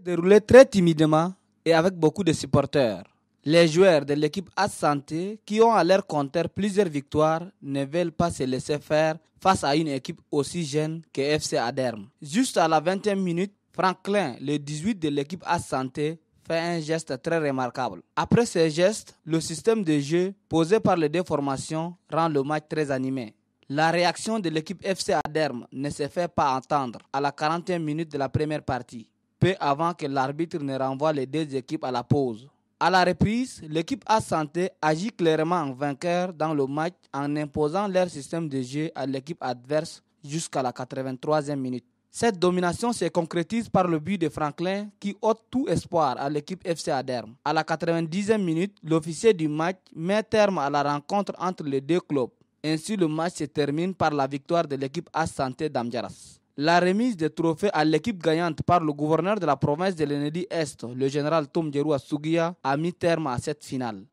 déroulé très timidement et avec beaucoup de supporters. Les joueurs de l'équipe As-Santé, qui ont à leur compteur plusieurs victoires, ne veulent pas se laisser faire face à une équipe aussi jeune que FC Aderme. Juste à la 20e minute, Franklin, le 18 de l'équipe As-Santé, fait un geste très remarquable. Après ce geste, le système de jeu posé par les deux formations rend le match très animé. La réaction de l'équipe FC Aderme ne se fait pas entendre à la 41 e minute de la première partie peu avant que l'arbitre ne renvoie les deux équipes à la pause. À la reprise, l'équipe A Santé agit clairement en vainqueur dans le match en imposant leur système de jeu à l'équipe adverse jusqu'à la 83e minute. Cette domination se concrétise par le but de Franklin qui ôte tout espoir à l'équipe FC Aderme. À la 90e minute, l'officier du match met terme à la rencontre entre les deux clubs. Ainsi, le match se termine par la victoire de l'équipe A Santé d'Amjaras la remise des trophées à l'équipe gagnante par le gouverneur de la province de l'Enedi Est, le général Tom Djeroua Sugia, a mis terme à cette finale.